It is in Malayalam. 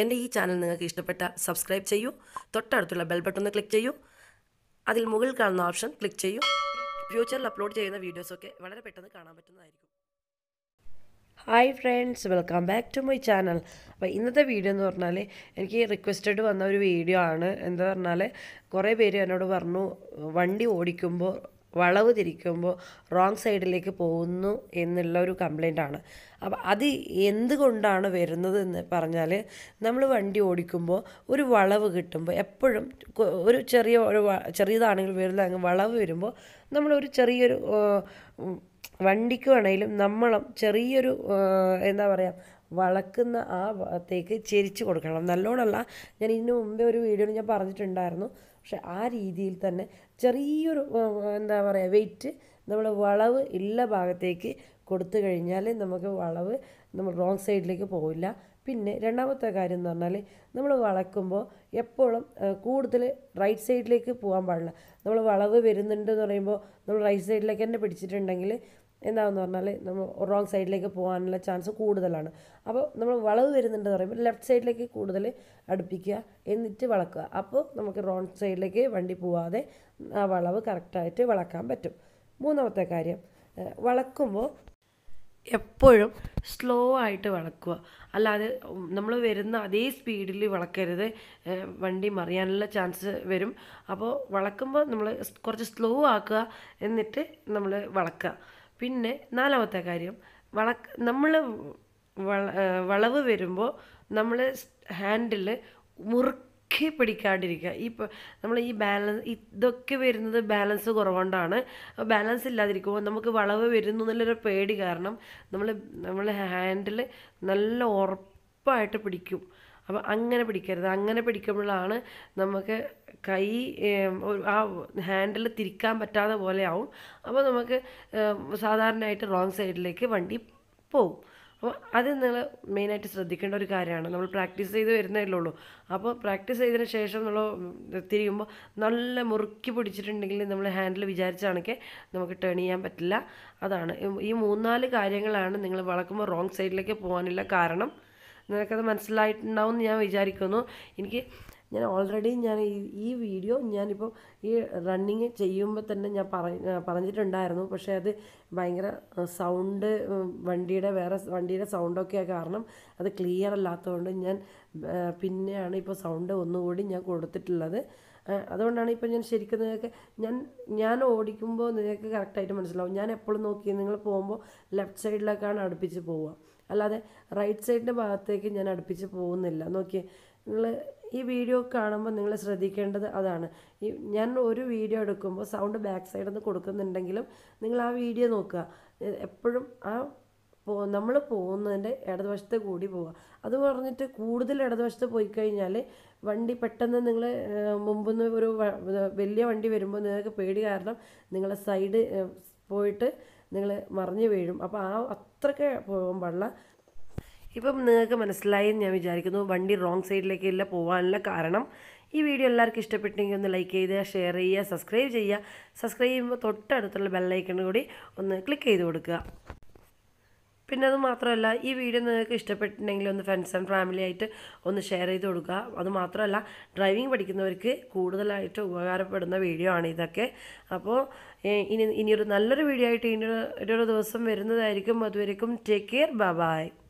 എൻ്റെ ഈ ചാനൽ നിങ്ങൾക്ക് ഇഷ്ടപ്പെട്ട സബ്സ്ക്രൈബ് ചെയ്യൂ തൊട്ടടുത്തുള്ള ബെൽ ബട്ടൺ ഒന്ന് ക്ലിക്ക് ചെയ്യൂ അതിൽ മുകളിൽ കാണുന്ന ഓപ്ഷൻ ക്ലിക്ക് ചെയ്യൂ ഫ്യൂച്ചറിൽ അപ്ലോഡ് ചെയ്യുന്ന വീഡിയോസൊക്കെ വളരെ പെട്ടെന്ന് കാണാൻ പറ്റുന്നതായിരിക്കും hi friends welcome back to my channel അപ്പോൾ ഇന്നത്തെ വീഡിയോ എന്ന് പറഞ്ഞാൽ എനിക്ക് റിക്വസ്റ്റഡ് വന്ന ഒരു വീഡിയോ ആണ് എന്താ പറഞ്ഞാൽ കുറേ പേര് എന്നോട് പറഞ്ഞു വണ്ടി ഓടിക്കുമ്പോൾ വളവ് തിരിക്കുമ്പോൾ റോങ് സൈഡിലേക്ക് പോകുന്നു എന്നുള്ള ഒരു ആണ് അപ്പം അത് എന്തുകൊണ്ടാണ് വരുന്നത് എന്ന് പറഞ്ഞാൽ നമ്മൾ വണ്ടി ഓടിക്കുമ്പോൾ ഒരു വളവ് കിട്ടുമ്പോൾ എപ്പോഴും ഒരു ചെറിയ ഒരു ചെറിയതാണെങ്കിൽ വരുന്ന വളവ് വരുമ്പോൾ നമ്മളൊരു ചെറിയൊരു വണ്ടിക്കുമാണെങ്കിലും നമ്മളും ചെറിയൊരു എന്താ പറയുക വളക്കുന്ന ആ ഭാഗത്തേക്ക് ചെരിച്ച് കൊടുക്കണം നല്ലോണമല്ല ഞാൻ ഇതിന് മുമ്പേ ഒരു വീഡിയോയിൽ ഞാൻ പറഞ്ഞിട്ടുണ്ടായിരുന്നു പക്ഷെ ആ രീതിയിൽ തന്നെ ചെറിയൊരു എന്താ പറയുക വെയിറ്റ് നമ്മൾ വളവ് ഉള്ള ഭാഗത്തേക്ക് കൊടുത്തു കഴിഞ്ഞാൽ നമുക്ക് വളവ് നമ്മൾ റോങ് സൈഡിലേക്ക് പോവില്ല പിന്നെ രണ്ടാമത്തെ കാര്യം എന്ന് പറഞ്ഞാൽ നമ്മൾ വളക്കുമ്പോൾ എപ്പോഴും കൂടുതൽ റൈറ്റ് സൈഡിലേക്ക് പോകാൻ പാടില്ല നമ്മൾ വളവ് വരുന്നുണ്ടെന്ന് പറയുമ്പോൾ നമ്മൾ റൈറ്റ് സൈഡിലേക്ക് തന്നെ പിടിച്ചിട്ടുണ്ടെങ്കിൽ എന്താണെന്ന് പറഞ്ഞാൽ നമ്മൾ റോങ് സൈഡിലേക്ക് പോകാനുള്ള ചാൻസ് കൂടുതലാണ് അപ്പോൾ നമ്മൾ വളവ് വരുന്നുണ്ടെന്ന് പറയുമ്പോൾ ലെഫ്റ്റ് സൈഡിലേക്ക് കൂടുതൽ അടുപ്പിക്കുക എന്നിട്ട് വളക്കുക അപ്പോൾ നമുക്ക് റോങ് സൈഡിലേക്ക് വണ്ടി പോവാതെ ആ വളവ് കറക്റ്റായിട്ട് വളക്കാൻ പറ്റും മൂന്നാമത്തെ കാര്യം വളക്കുമ്പോൾ എപ്പോഴും സ്ലോ ആയിട്ട് വളക്കുക അല്ലാതെ നമ്മൾ വരുന്ന അതേ സ്പീഡിൽ വളക്കരുത് വണ്ടി മറിയാനുള്ള ചാൻസ് വരും അപ്പോൾ വളക്കുമ്പോൾ നമ്മൾ കുറച്ച് സ്ലോ ആക്കുക എന്നിട്ട് നമ്മൾ വളക്കുക പിന്നെ നാലാമത്തെ കാര്യം വള നമ്മൾ വളവ് വരുമ്പോൾ നമ്മൾ ഹാൻഡിൽ മുറുക്കി പിടിക്കാണ്ടിരിക്കുക ഈ നമ്മൾ ഈ ബാലൻസ് ഇതൊക്കെ വരുന്നത് ബാലൻസ് കുറവുകൊണ്ടാണ് ബാലൻസ് ഇല്ലാതിരിക്കുമ്പോൾ നമുക്ക് വളവ് വരുന്നു എന്നുള്ളൊരു പേടി കാരണം നമ്മൾ നമ്മൾ ഹാൻഡിൽ നല്ല ഉറപ്പായിട്ട് പിടിക്കും അപ്പം അങ്ങനെ പിടിക്കരുത് അങ്ങനെ പിടിക്കുമ്പോഴാണ് നമുക്ക് കൈ ആ ഹാൻഡിൽ തിരിക്കാൻ പറ്റാതെ പോലെ ആവും അപ്പോൾ നമുക്ക് സാധാരണയായിട്ട് റോങ് സൈഡിലേക്ക് വണ്ടി പോവും അപ്പോൾ അത് നിങ്ങൾ മെയിനായിട്ട് ശ്രദ്ധിക്കേണ്ട ഒരു കാര്യമാണ് നമ്മൾ പ്രാക്ടീസ് ചെയ്ത് വരുന്നതല്ലേ ഉള്ളൂ അപ്പോൾ പ്രാക്ടീസ് ചെയ്തതിന് ശേഷം നമ്മൾ തിരിയുമ്പോൾ നല്ല മുറുക്കി പിടിച്ചിട്ടുണ്ടെങ്കിൽ നമ്മൾ ഹാൻഡിൽ വിചാരിച്ചാണെങ്കിൽ നമുക്ക് ടേൺ ചെയ്യാൻ പറ്റില്ല അതാണ് ഈ മൂന്നാല് കാര്യങ്ങളാണ് നിങ്ങൾ വളക്കുമ്പോൾ റോങ് സൈഡിലേക്ക് പോകാനുള്ള കാരണം നിനക്കത് മനസ്സിലായിട്ടുണ്ടാവും എന്ന് ഞാൻ വിചാരിക്കുന്നു എനിക്ക് ഞാൻ ഓൾറെഡി ഞാൻ ഈ ഈ വീഡിയോ ഞാനിപ്പോൾ ഈ റണ്ണിങ് ചെയ്യുമ്പോൾ തന്നെ ഞാൻ പറഞ്ഞിട്ടുണ്ടായിരുന്നു പക്ഷേ അത് ഭയങ്കര സൗണ്ട് വണ്ടിയുടെ വേറെ വണ്ടിയുടെ സൗണ്ടൊക്കെ കാരണം അത് ക്ലിയർ അല്ലാത്തതുകൊണ്ട് ഞാൻ പിന്നെയാണ് ഇപ്പോൾ സൗണ്ട് ഒന്നുകൂടി ഞാൻ കൊടുത്തിട്ടുള്ളത് അതുകൊണ്ടാണ് ഇപ്പോൾ ഞാൻ ശരിക്കും നിങ്ങൾക്ക് ഞാൻ ഞാൻ ഓടിക്കുമ്പോൾ നിങ്ങൾക്ക് കറക്റ്റായിട്ട് മനസ്സിലാവും ഞാൻ എപ്പോഴും നോക്കി നിങ്ങൾ പോകുമ്പോൾ ലെഫ്റ്റ് സൈഡിലേക്കാണ് അടുപ്പിച്ച് പോവുക അല്ലാതെ റൈറ്റ് സൈഡിൻ്റെ ഭാഗത്തേക്ക് ഞാൻ അടുപ്പിച്ച് പോകുന്നില്ല നോക്കിയേ നിങ്ങൾ ഈ വീഡിയോ കാണുമ്പോൾ നിങ്ങൾ ശ്രദ്ധിക്കേണ്ടത് അതാണ് ഈ ഞാൻ ഒരു വീഡിയോ എടുക്കുമ്പോൾ സൗണ്ട് ബാക്ക് സൈഡിൽ നിന്ന് കൊടുക്കുന്നുണ്ടെങ്കിലും നിങ്ങൾ ആ വീഡിയോ നോക്കുക എപ്പോഴും ആ പോ നമ്മൾ പോകുന്നതിൻ്റെ ഇടതുവശത്ത് കൂടി പോവുക അത് പറഞ്ഞിട്ട് കൂടുതൽ ഇടതുവശത്ത് പോയി കഴിഞ്ഞാൽ വണ്ടി പെട്ടെന്ന് നിങ്ങൾ മുമ്പെന്ന് ഒരു വലിയ വണ്ടി വരുമ്പോൾ നിങ്ങൾക്ക് പേടി കാരണം നിങ്ങളെ സൈഡ് പോയിട്ട് നിങ്ങൾ മറിഞ്ഞു വീഴും അപ്പോൾ ആ അത്രയ്ക്ക് പോകുമ്പോഴുള്ള ഇപ്പം നിങ്ങൾക്ക് മനസ്സിലായി ഞാൻ വിചാരിക്കുന്നു വണ്ടി റോങ് സൈഡിലേക്ക് ഇല്ല പോകാനുള്ള കാരണം ഈ വീഡിയോ എല്ലാവർക്കും ഇഷ്ടപ്പെട്ടെങ്കിൽ ഒന്ന് ലൈക്ക് ചെയ്യുക ഷെയർ ചെയ്യുക സബ്സ്ക്രൈബ് ചെയ്യുക സബ്സ്ക്രൈബ് ചെയ്യുമ്പോൾ തൊട്ടടുത്തുള്ള ബെല്ലൈക്കണ് കൂടി ഒന്ന് ക്ലിക്ക് ചെയ്ത് കൊടുക്കുക പിന്നെ അത് മാത്രമല്ല ഈ വീഡിയോ നിങ്ങൾക്ക് ഇഷ്ടപ്പെട്ടിട്ടുണ്ടെങ്കിൽ ഒന്ന് ഫ്രണ്ട്സ് ആൻഡ് ഫാമിലി ആയിട്ട് ഒന്ന് ഷെയർ ചെയ്ത് കൊടുക്കുക അത് മാത്രമല്ല ഡ്രൈവിംഗ് പഠിക്കുന്നവർക്ക് കൂടുതലായിട്ട് ഉപകാരപ്പെടുന്ന വീഡിയോ ആണ് ഇതൊക്കെ അപ്പോൾ ഇനി ഇനിയൊരു നല്ലൊരു വീഡിയോ ആയിട്ട് ഇനി ഒരു ദിവസം വരുന്നതായിരിക്കും അതുവരേക്കും ടേക്ക് കെയർ ബൈ